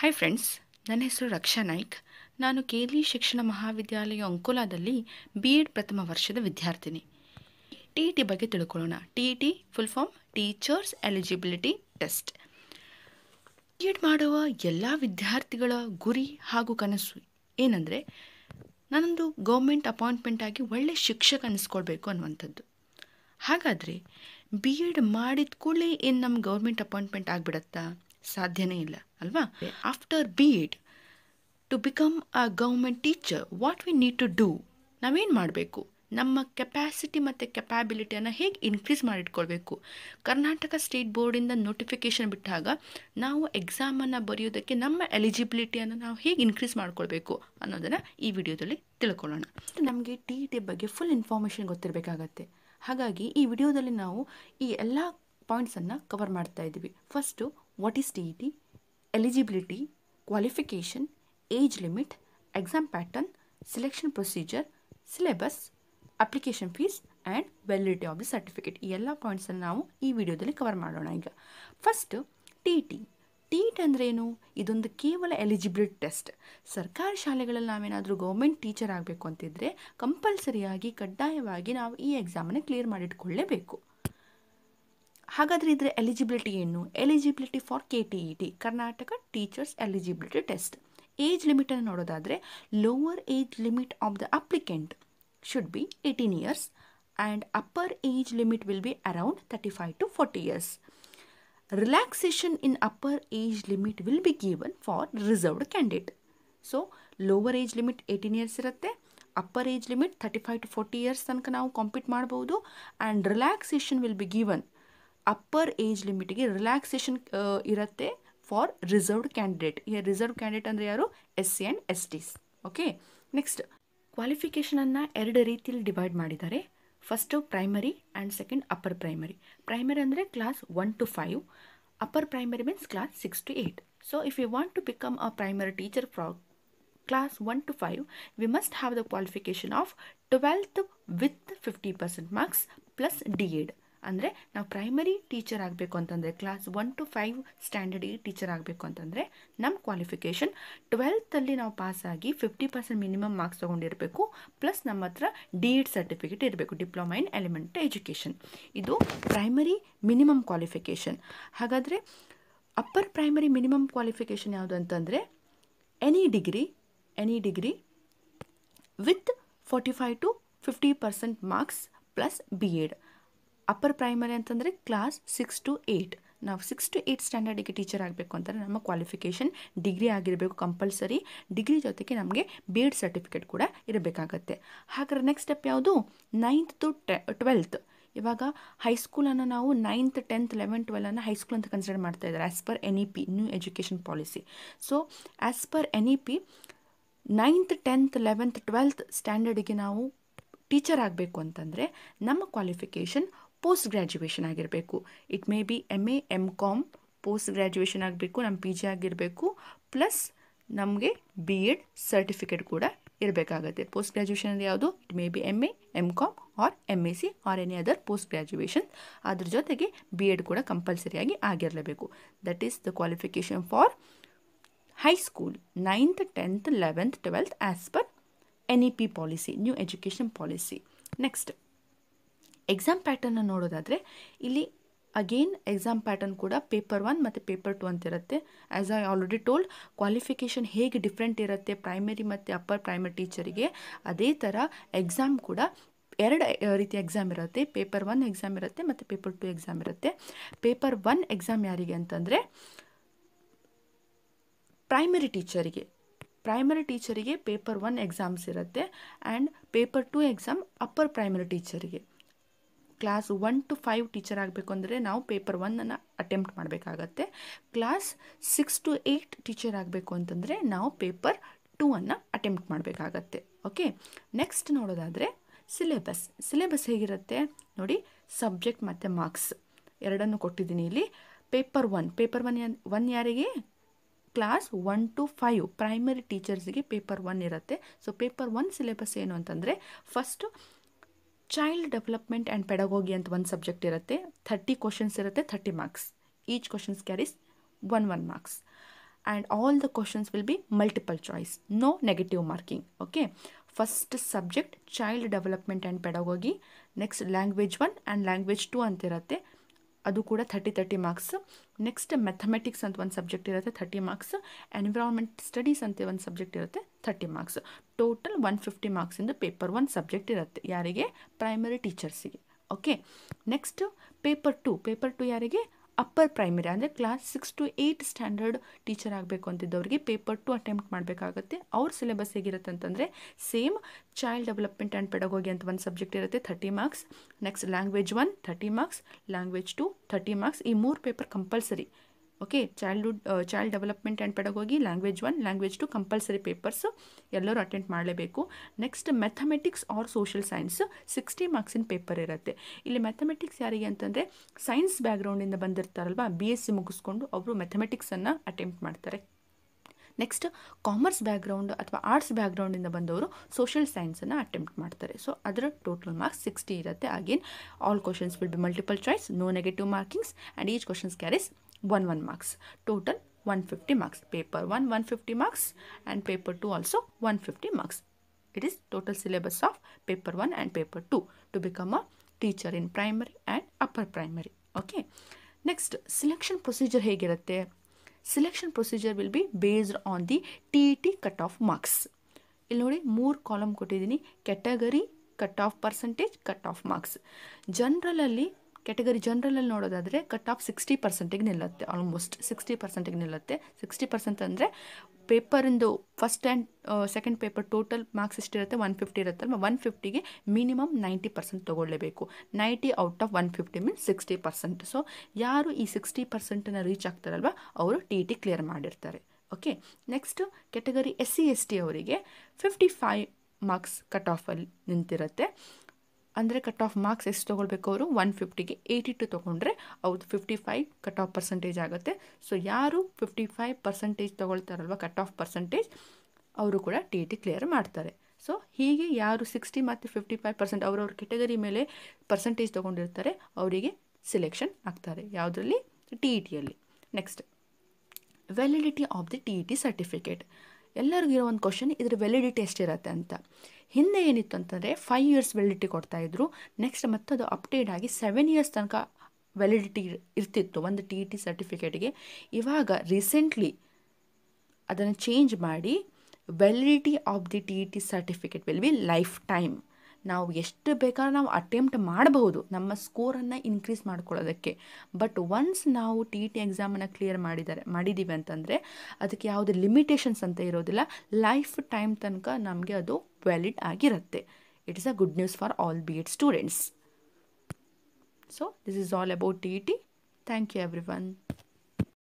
hi friends ನನ್ನ ಹೆಸರು ರಕ್ಷಾ ನಾಯ್ಕ್ ನಾನು ಕೇಂದ್ರೀಯ e ಶಿಕ್ಷಣ ಮಹಾವಿದ್ಯಾಲಯ ಅಂಕೋಲಾದಲ್ಲಿ ಬಿ ಎಡ್ ಪ್ರಥಮ ವರ್ಷದ ವಿದ್ಯಾರ್ಥಿನಿ ಟಿ ಇ ಟಿ ಬಗ್ಗೆ ತಿಳ್ಕೊಳ್ಳೋಣ T E T full form teachers eligibility test B Ed ಮಾಡುವ ಎಲ್ಲ ವಿದ್ಯಾರ್ಥಿಗಳ ಗುರಿ ಹಾಗೂ ಕನಸು ಏನಂದರೆ ನನ್ನೊಂದು ಗೌರ್ಮೆಂಟ್ ಅಪಾಯಿಂಟ್ಮೆಂಟ್ ಆಗಿ ಒಳ್ಳೆ ಶಿಕ್ಷಕ ಅನಿಸ್ಕೊಳ್ಬೇಕು ಅನ್ನುವಂಥದ್ದು ಹಾಗಾದರೆ ಬಿ ಎಡ್ ಮಾಡಿದ ಕೂಡಲೇ ಏನು ನಮ್ಮ ಗೌರ್ಮೆಂಟ್ ಅಪಾಯಿಂಟ್ಮೆಂಟ್ ಆಗಿಬಿಡತ್ತಾ ಸಾಧ್ಯನೇ ಇಲ್ಲ ಅಲ್ವಾ after B Ed to become a government teacher what we need to do ನಾವೇನು ಮಾಡಬೇಕು ನಮ್ಮ ಕೆಪ್ಯಾಸಿಟಿ ಮತ್ತು ಕೆಪ್ಯಾಬಿಲಿಟಿಯನ್ನು ಹೇಗೆ ಇನ್ಕ್ರೀಸ್ ಮಾಡಿಟ್ಕೊಳ್ಬೇಕು ಕರ್ನಾಟಕ ಸ್ಟೇಟ್ ಬೋರ್ಡಿಂದ ನೋಟಿಫಿಕೇಶನ್ ಬಿಟ್ಟಾಗ ನಾವು ಎಕ್ಸಾಮನ್ನು ಬರೆಯೋದಕ್ಕೆ ನಮ್ಮ ಎಲಿಜಿಬಿಲಿಟಿಯನ್ನು ನಾವು ಹೇಗೆ ಇನ್ಕ್ರೀಸ್ ಮಾಡ್ಕೊಳ್ಬೇಕು ಅನ್ನೋದನ್ನು ಈ ವಿಡಿಯೋದಲ್ಲಿ ತಿಳ್ಕೊಳ್ಳೋಣ ನಮಗೆ ಟಿ ಟಿ e ಬಗ್ಗೆ ಫುಲ್ ಇನ್ಫಾರ್ಮೇಷನ್ ಗೊತ್ತಿರಬೇಕಾಗತ್ತೆ ಹಾಗಾಗಿ ಈ ವಿಡಿಯೋದಲ್ಲಿ ನಾವು ಈ ಎಲ್ಲ ಪಾಯಿಂಟ್ಸನ್ನು ಕವರ್ ಮಾಡ್ತಾ ಇದ್ದೀವಿ first what is T e eligibility, qualification, age limit, exam pattern, selection procedure, syllabus, application fees and validity of the certificate ಈ ಎಲ್ಲ ಪಾಯಿಂಟ್ಸನ್ನು ನಾವು ಈ ವಿಡಿಯೋದಲ್ಲಿ ಕವರ್ ಮಾಡೋಣ ಈಗ first T T T it ಅಂದರೆ ಏನು ಇದೊಂದು ಕೇವಲ ಎಲಿಜಿಬಿಲಿಟಿ ಟೆಸ್ಟ್ ಸರ್ಕಾರಿ ಶಾಲೆಗಳಲ್ಲಿ ನಾವೇನಾದರೂ ಗೌರ್ಮೆಂಟ್ ಟೀಚರ್ ಆಗಬೇಕು ಅಂತಿದ್ದರೆ ಕಂಪಲ್ಸರಿಯಾಗಿ ಕಡ್ಡಾಯವಾಗಿ ನಾವು ಈ ಎಕ್ಸಾಮನ್ನು ಕ್ಲಿಯರ್ ಮಾಡಿಟ್ಕೊಳ್ಳೇಬೇಕು ಹಾಗಾದರೆ ಇದರ ಎಲಿಜಿಬಿಲಿಟಿ ಏನು eligibility for K T E T Karnataka teachers eligibility test age ಲಿಮಿಟನ್ನು ನೋಡೋದಾದರೆ lower age limit of the applicant should be eighteen years and upper age limit will be around thirty five to forty years relaxation in upper age limit will be given for reserved candidate so lower age limit eighteen years ಇರುತ್ತೆ upper age limit thirty five to forty years ತನಕ ನಾವು compete ಮಾಡ್ಬೋದು and relaxation will be given upper age ಲಿಮಿಟ್ಗೆ relaxation ಇರುತ್ತೆ for reserved candidate ಈ reserve candidate ಅಂದರೆ ಯಾರು S C and S Ts okay next ಕ್ವಾಲಿಫಿಕೇಷನನ್ನು ಎರಡು ರೀತಿಯಲ್ಲಿ ಡಿವೈಡ್ ಮಾಡಿದ್ದಾರೆ first primary and second upper primary primary ಅಂದರೆ class one to five upper primary means class six to eight so if you want to become a primary teacher from class one to five we must have the qualification of twelfth with fifty percent marks plus D Ed ಅಂದರೆ ನಾವು primary teacher ಆಗಬೇಕು ಅಂತಂದರೆ class one to five ಸ್ಟ್ಯಾಂಡರ್ಡಿಗೆ teacher ಆಗಬೇಕು ಅಂತಂದರೆ ನಮ್ಮ qualification ಟ್ವೆಲ್ತಲ್ಲಿ ನಾವು ಪಾಸಾಗಿ ಫಿಫ್ಟಿ ಪರ್ಸೆಂಟ್ ಮಿನಿಮಮ್ ಮಾರ್ಕ್ಸ್ ತೊಗೊಂಡಿರಬೇಕು ಪ್ಲಸ್ ನಮ್ಮ ಹತ್ರ ಡಿ ಇಡ್ ಸರ್ಟಿಫಿಕೇಟ್ ಇರಬೇಕು ಡಿಪ್ಲೊಮಾ ಇನ್ ಎಲಿಮೆಂಟ್ ಎಜುಕೇಷನ್ ಇದು ಪ್ರೈಮರಿ ಮಿನಿಮಮ್ ಕ್ವಾಲಿಫಿಕೇಷನ್ ಹಾಗಾದರೆ ಅಪ್ಪರ್ ಪ್ರೈಮರಿ ಮಿನಿಮಮ್ ಕ್ವಾಲಿಫಿಕೇಷನ್ ಯಾವುದು ಅಂತಂದರೆ any degree any degree with forty five to fifty percent marks plus B Ed upper primary ಅಂತಂದರೆ class six to eight ನಾವು six to eight ಸ್ಟ್ಯಾಂಡರ್ಡಿಗೆ teacher ಆಗಬೇಕು ಅಂತಂದರೆ ನಮ್ಮ qualification degree ಆಗಿರಬೇಕು ಕಂಪಲ್ಸರಿ ಡಿಗ್ರಿ ಜೊತೆಗೆ ನಮಗೆ ಬಿ ಎಡ್ ಸರ್ಟಿಫಿಕೇಟ್ ಕೂಡ ಇರಬೇಕಾಗತ್ತೆ ಹಾಗಾದ್ರೆ ನೆಕ್ಸ್ಟ್ ಸ್ಟೆಪ್ ಯಾವುದು ನೈನ್ತ್ ಟು ಟ್ವೆಲ್ತ್ ಇವಾಗ ಹೈಸ್ಕೂಲನ್ನು ನಾವು ನೈನ್ತ್ ಟೆಂತ್ ಲೆವೆನ್ ಟ್ವೆಲ್ವನ್ನು ಹೈಸ್ಕೂಲ್ ಅಂತ ಕನ್ಸಿಡರ್ ಮಾಡ್ತಾ ಇದ್ದಾರೆ as per N E P new education policy so as per N E P ninth tenth eleventh twelfth ಸ್ಟ್ಯಾಂಡರ್ಡಿಗೆ ನಾವು ಟೀಚರ್ ಆಗಬೇಕು ಅಂತಂದರೆ ನಮ್ಮ ಕ್ವಾಲಿಫಿಕೇಷನ್ ಪೋಸ್ಟ್ ಗ್ರ್ಯಾಜುಯೇಷನ್ ಆಗಿರಬೇಕು it may be M A M Com post graduation ಆಗಬೇಕು ನಮ್ಮ P G ಆಗಿರಬೇಕು plus ನಮಗೆ ಬಿ ಎಡ್ ಸರ್ಟಿಫಿಕೇಟ್ ಕೂಡ ಇರಬೇಕಾಗತ್ತೆ ಪೋಸ್ಟ್ ಅಲ್ಲಿ ಯಾವುದು it may be M A M Com or M A C or any other post graduation ಅದ್ರ ಜೊತೆಗೆ ಬಿ ಎಡ್ ಕೂಡ ಕಂಪಲ್ಸರಿಯಾಗಿ ಆಗಿರಲೇಬೇಕು that is the qualification for high school ninth tenth eleventh twelfth as per N E P policy new education policy next exam ಪ್ಯಾಟರ್ನ ನೋಡೋದಾದರೆ ಇಲ್ಲಿ again exam pattern ಕೂಡ paper one ಮತ್ತು paper two ಅಂತಿರುತ್ತೆ as I already told qualification ಹೇಗೆ different ಇರುತ್ತೆ primary ಮತ್ತು upper primary ಟೀಚರಿಗೆ ಅದೇ ಥರ ಎಕ್ಸಾಮ್ ಕೂಡ ಎರಡು ರೀತಿ ಎಕ್ಸಾಮ್ ಇರುತ್ತೆ ಪೇಪರ್ ಒನ್ ಎಕ್ಸಾಮ್ ಇರುತ್ತೆ ಮತ್ತು ಪೇಪರ್ ಟು ಎಕ್ಸಾಮ್ ಇರುತ್ತೆ ಪೇಪರ್ ಒನ್ ಎಕ್ಸಾಮ್ ಯಾರಿಗೆ ಅಂತಂದರೆ ಪ್ರೈಮರಿ ಟೀಚರಿಗೆ ಪ್ರೈಮರಿ ಟೀಚರಿಗೆ ಪೇಪರ್ ಒನ್ ಎಕ್ಸಾಮ್ಸ್ ಇರುತ್ತೆ and paper two exam upper primary ಟೀಚರಿಗೆ class one to five teacher ಆಗಬೇಕು ಅಂದರೆ ನಾವು ಪೇಪರ್ ಒನ್ನನ್ನು ಅಟೆಂಪ್ಟ್ ಮಾಡಬೇಕಾಗತ್ತೆ class six to eight teacher ಆಗಬೇಕು ಅಂತಂದರೆ ನಾವು ಪೇಪರ್ ಟೂ ಅನ್ನು ಅಟೆಂಪ್ಟ್ ಮಾಡಬೇಕಾಗತ್ತೆ ಓಕೆ ನೆಕ್ಸ್ಟ್ ನೋಡೋದಾದರೆ ಸಿಲೆಬಸ್ ಸಿಲೆಬಸ್ ಹೇಗಿರುತ್ತೆ ನೋಡಿ ಸಬ್ಜೆಕ್ಟ್ ಮತ್ತು ಮಾರ್ಕ್ಸ್ ಎರಡನ್ನು ಕೊಟ್ಟಿದ್ದೀನಿ ಇಲ್ಲಿ paper one paper one one ಯಾರಿಗೆ class one to five primary ಟೀಚರ್ಸಿಗೆ ಪೇಪರ್ ಒನ್ ಇರುತ್ತೆ ಸೊ ಪೇಪರ್ ಒನ್ ಸಿಲೆಬಸ್ ಏನು ಅಂತಂದರೆ first child development and pedagogy ಅಂತ ಒಂದು ಸಬ್ಜೆಕ್ಟ್ ಇರುತ್ತೆ ಥರ್ಟಿ ಕ್ವಶನ್ಸ್ ಇರುತ್ತೆ thirty marks each questions carries one one marks and all the questions will be multiple choice no negative marking okay first subject child development and pedagogy next language one and language two ಅಂತಿರುತ್ತೆ ಅದು ಕೂಡ thirty thirty marks next mathematics ಅಂತ ಒಂದು subject ಇರುತ್ತೆ thirty marks environment studies ಅಂತ ಒಂದು subject ಇರುತ್ತೆ thirty marks total one fifty ಮಾರ್ಕ್ಸಿಂದು ಪೇಪರ್ ಒನ್ ಸಬ್ಜೆಕ್ಟ್ ಇರುತ್ತೆ ಯಾರಿಗೆ ಪ್ರೈಮರಿ ಟೀಚರ್ಸಿಗೆ okay next paper two paper two ಯಾರಿಗೆ ಅಪ್ಪರ್ ಪ್ರೈಮರಿ ಅಂದರೆ class six to eight standard teacher ಆಗಬೇಕು ಅಂತಿದ್ದವರಿಗೆ ಪೇಪರ್ ಟು ಅಟೆಂಪ್ಟ್ ಮಾಡಬೇಕಾಗತ್ತೆ ಅವ್ರ ಸಿಲೆಬಸ್ ಹೇಗಿರುತ್ತೆ ಅಂತಂದರೆ same child development and pedagogy ಅಂತ ಒಂದು ಸಬ್ಜೆಕ್ಟ್ ಇರುತ್ತೆ thirty marks next language one thirty marks language two thirty marks ಈ ಮೂರು paper compulsory okay childhood child development and pedagogy language one language two compulsory papers ಎಲ್ಲರೂ attend ಮಾಡಲೇಬೇಕು next mathematics or social science sixty ಮಾರ್ಕ್ಸಿನ paper ಇರುತ್ತೆ ಇಲ್ಲಿ mathematics ಯಾರಿಗೆ ಅಂತಂದರೆ science ಬ್ಯಾಗ್ರೌಂಡಿಂದ ಬಂದಿರ್ತಾರಲ್ವ ಬಿ ಎಸ್ ಸಿ ಮುಗಿಸ್ಕೊಂಡು ಅವರು ಮ್ಯಾಥಮೆಟಿಕ್ಸನ್ನು ಅಟೆಂಪ್ಟ್ ಮಾಡ್ತಾರೆ ನೆಕ್ಸ್ಟ್ ಕಾಮರ್ಸ್ ಬ್ಯಾಗ್ರೌಂಡ್ ಅಥವಾ ಆರ್ಟ್ಸ್ ಬ್ಯಾಗ್ರೌಂಡಿಂದ ಬಂದವರು ಸೋಷಿಯಲ್ ಸೈನ್ಸನ್ನು ಅಟೆಂಪ್ಟ್ ಮಾಡ್ತಾರೆ ಸೊ ಅದರ ಟೋಟಲ್ ಮಾರ್ಕ್ಸ್ ಸಿಕ್ಸ್ಟಿ ಇರುತ್ತೆ again all questions will be multiple choice no negative markings and each questions carries one one marks total one fifty marks paper one one fifty marks and paper two also one fifty marks it is total syllabus of paper one and paper two to become a teacher in primary and upper primary okay next selection procedure ಹೇಗಿರುತ್ತೆ selection procedure will be based on the T T cut off marks ಇಲ್ಲಿ ನೋಡಿ ಮೂರು column ಕೊಟ್ಟಿದ್ದೀನಿ category cut off percentage cut off marks ಜನರಲಲ್ಲಿ category ಜನರಲಲ್ಲಿ ನೋಡೋದಾದರೆ cut of sixty ಪರ್ಸೆಂಟಿಗೆ ನಿಲ್ಲುತ್ತೆ almost sixty ಪರ್ಸೆಂಟಿಗೆ ನಿಲ್ಲುತ್ತೆ ಸಿಕ್ಸ್ಟಿ ಪರ್ಸೆಂಟ್ ಅಂದರೆ ಪೇಪರಿಂದು first and second paper total marks ಎಷ್ಟಿರುತ್ತೆ ಒನ್ ಫಿಫ್ಟಿ ಇರುತ್ತಲ್ವಾ ಒನ್ ಫಿಫ್ಟಿಗೆ ಮಿನಿಮಮ್ ನೈಂಟಿ ಪರ್ಸೆಂಟ್ ತೊಗೊಳ್ಳೇಬೇಕು ninety out of one fifty means sixty percent so ಯಾರು ಈ ಸಿಕ್ಸ್ಟಿ ಪರ್ಸೆಂಟನ್ನು ರೀಚ್ ಆಗ್ತಾರಲ್ವ ಅವರು ಟಿ ಟಿ ಕ್ಲಿಯರ್ ಮಾಡಿರ್ತಾರೆ okay next category S C S T ಅವರಿಗೆ ಫಿಫ್ಟಿ ಫೈವ್ ಮಾರ್ಕ್ಸ್ ಕಟ್ ಆಫಲ್ಲಿ ನಿಂತಿರುತ್ತೆ ಅಂದರೆ ಕಟ್ ಆಫ್ ಮಾರ್ಕ್ಸ್ ಎಷ್ಟು ತೊಗೊಳ್ಬೇಕು ಅವರು ಒನ್ ಫಿಫ್ಟಿಗೆ ಏಯ್ಟಿ ಟು ತೊಗೊಂಡ್ರೆ ಅವ್ರದ್ದು fifty five cut off percentage ಆಗುತ್ತೆ ಸೊ ಯಾರು ಫಿಫ್ಟಿ ಫೈವ್ ಪರ್ಸೆಂಟೇಜ್ ತೊಗೊಳ್ತಾರಲ್ವ ಕಟ್ ಆಫ್ ಪರ್ಸೆಂಟೇಜ್ ಅವರು ಕೂಡ ಟಿ ಇ ಟಿ ಕ್ಲಿಯರ್ ಮಾಡ್ತಾರೆ ಸೊ ಹೀಗೆ ಯಾರು ಸಿಕ್ಸ್ಟಿ ಮತ್ತು ಫಿಫ್ಟಿ ಫೈವ್ ಪರ್ಸೆಂಟ್ ಅವರವ್ರ ಕೆಟಗರಿ ಮೇಲೆ ಪರ್ಸೆಂಟೇಜ್ ತೊಗೊಂಡಿರ್ತಾರೆ ಅವರಿಗೆ ಸಿಲೆಕ್ಷನ್ ಆಗ್ತಾರೆ ಯಾವುದರಲ್ಲಿ ಟಿ ಇ ಟಿಯಲ್ಲಿ next validity of the T E T certificate ಎಲ್ಲರಿಗೂ ಇರೋ ಒಂದು ಕ್ವಶನ್ ಇದರ ವ್ಯಾಲಿಡಿಟಿ ಎಷ್ಟಿರತ್ತೆ ಅಂತ ಹಿಂದೆ ಏನಿತ್ತು ಅಂತಂದರೆ ಫೈವ್ ಇಯರ್ಸ್ ವ್ಯಾಲಿಡಿಟಿ ಕೊಡ್ತಾಯಿದ್ರು ನೆಕ್ಸ್ಟ್ ಮತ್ತೆ ಅದು ಅಪ್ಡೇಟ್ ಆಗಿ ಸೆವೆನ್ ಇಯರ್ಸ್ ತನಕ ವ್ಯಾಲಿಡಿಟಿ ಇರ್ತಿತ್ತು ಒಂದು ಟಿ ಇ ಟಿ ಸರ್ಟಿಫಿಕೇಟ್ಗೆ ಇವಾಗ ರೀಸೆಂಟ್ಲಿ ಅದನ್ನು ಚೇಂಜ್ ಮಾಡಿ validity of the T E T certificate will be lifetime ನಾವು ಎಷ್ಟು ಬೇಕಾದ್ರೂ ನಾವು ಅಟೆಂಪ್ಟ್ ಮಾಡಬಹುದು ನಮ್ಮ ಸ್ಕೋರನ್ನು ಇನ್ಕ್ರೀಸ್ ಮಾಡ್ಕೊಳ್ಳೋದಕ್ಕೆ ಬಟ್ ಒನ್ಸ್ ನಾವು ಟಿ ಇ e ಟಿ ಎಕ್ಸಾಮನ್ನು ಕ್ಲಿಯರ್ ಮಾಡಿದ್ದಾರೆ ಮಾಡಿದ್ದೀವಿ ಅಂತಂದರೆ ಅದಕ್ಕೆ ಯಾವುದೇ ಲಿಮಿಟೇಷನ್ಸ್ ಅಂತ ಇರೋದಿಲ್ಲ ಲೈಫ್ ಟೈಮ್ ತನಕ ನಮಗೆ ಅದು ವ್ಯಾಲಿಡ್ ಆಗಿರುತ್ತೆ it is a good news for all B Ed students so this is all about T E T thank you every one